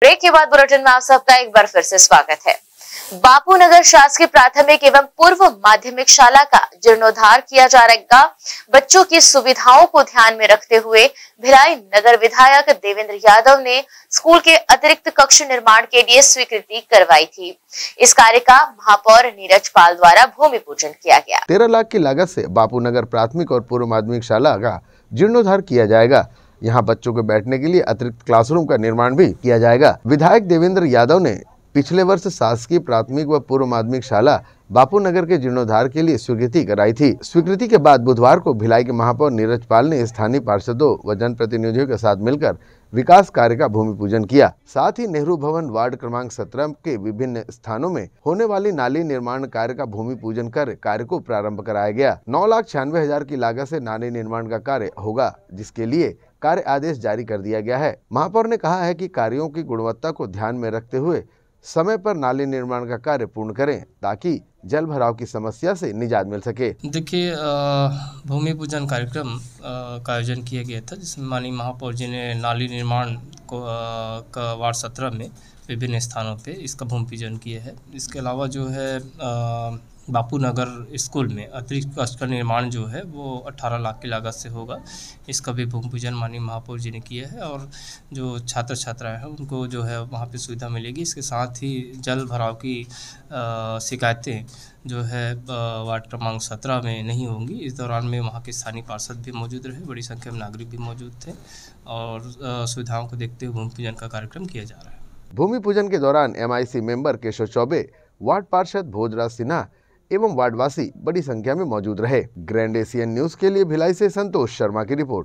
break के बाद bulletin में आप सबका एक बार फिर से स्वागत है बापू नगर शासकीय प्राथमिक एवं पूर्व माध्यमिक शाला का जीर्णोद्धार किया जाएगा बच्चों की सुविधाओं को ध्यान में रखते हुए भिलाई नगर विधायक देवेंद्र यादव ने स्कूल के अतिरिक्त कक्ष निर्माण के लिए स्वीकृति करवाई थी इस कार्य का महापौर नीरज पाल द्वारा भूमि पूजन किया गया तेरह लाख की लागत ऐसी बापू प्राथमिक और पूर्व माध्यमिक शाला का जीर्णोद्धार किया जाएगा यहाँ बच्चों के बैठने के लिए अतिरिक्त क्लासरूम का निर्माण भी किया जाएगा विधायक देवेंद्र यादव ने पिछले वर्ष शासकीय प्राथमिक व पूर्व माध्यमिक शाला बापू नगर के जीर्णोद्धार के लिए स्वीकृति कराई थी स्वीकृति के बाद बुधवार को भिलाई के महापौर नीरज पाल ने स्थानीय पार्षदों व जनप्रतिनिधियों के साथ मिलकर विकास कार्य का भूमि पूजन किया साथ ही नेहरू भवन वार्ड क्रमांक सत्रह के विभिन्न स्थानों में होने वाली नाली निर्माण कार्य का भूमि पूजन कर कार्य को प्रारंभ कराया गया नौ लाख छियानवे हजार की लागत से नाली निर्माण का कार्य होगा जिसके लिए कार्य आदेश जारी कर दिया गया है महापौर ने कहा है की कार्यो की गुणवत्ता को ध्यान में रखते हुए समय पर नाली निर्माण का कार्य पूर्ण करें ताकि जल भराव की समस्या से निजात मिल सके देखिए भूमि पूजन कार्यक्रम का आयोजन किया गया था जिसमें माननीय महापौर जी ने नाली निर्माण को का वार्ड सत्रह में विभिन्न स्थानों पे इसका भूमि पूजन किया है इसके अलावा जो है आ, बापू नगर स्कूल में अतिरिक्त कक्ष का निर्माण जो है वो 18 लाख की लागत से होगा इसका भी भूमि पूजन माननीय महापौर जी ने किया है और जो छात्र छात्राएं हैं उनको जो है वहाँ पे सुविधा मिलेगी इसके साथ ही जल भराव की शिकायतें जो है वार्ड क्रमांक सत्रह में नहीं होंगी इस दौरान में वहाँ के स्थानीय पार्षद भी मौजूद रहे बड़ी संख्या में नागरिक भी मौजूद थे और सुविधाओं को देखते हुए भूमि पूजन का कार्यक्रम किया जा रहा है भूमि पूजन के दौरान M member Keshav Choubey ward पार्षद भोजराज सिन्हा एवं वार्डवासी बड़ी संख्या में मौजूद रहे ग्रैंड एशियन न्यूज के लिए भिलाई से संतोष शर्मा की रिपोर्ट